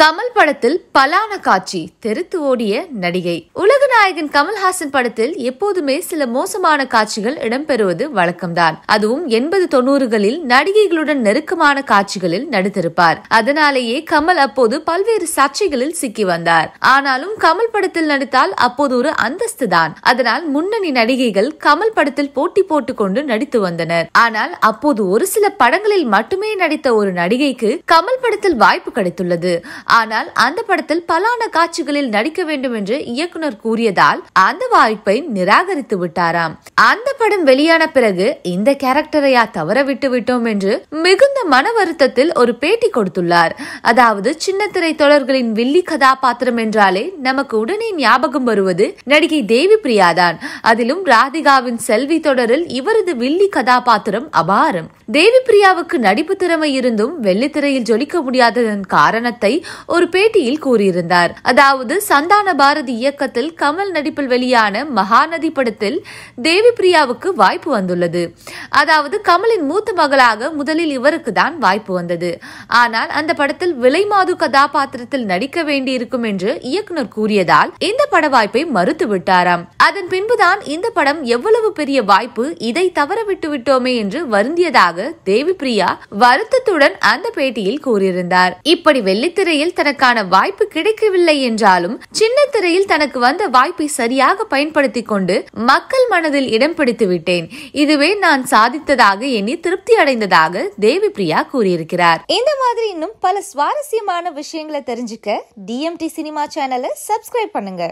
கமல் படத்தில் பலான காட்சி தெருத்து ஓடிய நடிகை உலக கதாநாயகன் கமல்ஹாசன் படத்தில் எப்போதுமே சில மோசமான காட்சிகள் இடம்பெறுவது வழக்கம்தான் அதுவும் எண்பது தொண்ணூறுகளில் நடிகைகளுடன் நெருக்கமான காட்சிகளில் நடித்திருப்பார் அதனாலேயே கமல் அப்போது பல்வேறு சர்ச்சைகளில் சிக்கி வந்தார் ஆனாலும் கமல் படத்தில் நடித்தால் அப்போது ஒரு அந்தஸ்து தான் அதனால் முன்னணி நடிகைகள் கமல் படத்தில் போட்டி போட்டுக் கொண்டு நடித்து வந்தனர் ஆனால் அப்போது ஒரு சில படங்களில் மட்டுமே நடித்த ஒரு நடிகைக்கு கமல் படத்தில் வாய்ப்பு கிடைத்துள்ளது ஆனால் அந்த படத்தில் பலான காட்சிகளில் நடிக்க வேண்டும் என்று இயக்குனர் கூறிய கூறியதால் அந்த வாய்ப்பை நிராகரித்து விட்டாராம் அந்த படம் வெளியான பிறகு இந்த கேரக்டரையா தவற விட்டு விட்டோம் என்று மிகுந்த மன வருத்தத்தில் ஒரு பேட்டி கொடுத்துள்ளார் அதாவது சின்னத்திரை தொடர்களின் வில்லி கதாபாத்திரம் என்றாலே நமக்கு உடனே ஞாபகம் வருவது நடிகை தேவி பிரியா தான் அதிலும் ராதிகாவின் செல்வி தொடரில் இவரது வில்லி கதாபாத்திரம் அபாரம் தேவி பிரியாவுக்கு நடிப்பு திறமை இருந்தும் வெள்ளித்திரையில் ஜொலிக்க முடியாததன் காரணத்தை ஒரு பேட்டியில் கூறியிருந்தார் அதாவது சந்தான பாரதி இயக்கத்தில் கம் கமல் நடிப்பில் வெளியான மகாநதி படத்தில் தேவி பிரியாவுக்கு வாய்ப்பு வந்துள்ளது அதாவது கமலின் மூத்த மகளாக முதலில் இவருக்கு தான் வாய்ப்பு வந்தது ஆனால் அந்த படத்தில் விலை மாது கதாபாத்திரத்தில் நடிக்க வேண்டியிருக்கும் என்று இயக்குனர் கூறியதால் இந்த பட வாய்ப்பை மறுத்து விட்டாராம் அதன் பின்புதான் இந்த படம் எவ்வளவு பெரிய வாய்ப்பு இதை தவற விட்டு விட்டோமே என்று வருந்தியதாக தேவி பிரியா வருத்தத்துடன் அந்த பேட்டியில் கூறியிருந்தார் இப்படி வெள்ளித்திரையில் தனக்கான வாய்ப்பு கிடைக்கவில்லை என்றாலும் சின்ன திரையில் தனக்கு வந்த வாய்ப்பு வாய்ப்பை சரியாக பயன்படுத்தி கொண்டு மக்கள் மனதில் இடம் பிடித்து விட்டேன் இதுவே நான் சாதித்ததாக எண்ணி திருப்தி அடைந்ததாக தேவி பிரியா கூறியிருக்கிறார் இந்த மாதிரி இன்னும் பல சுவாரஸ்யமான விஷயங்களை தெரிஞ்சுக்க டிஎம்டி சினிமா சேனலை சப்ஸ்கிரைப் பண்ணுங்க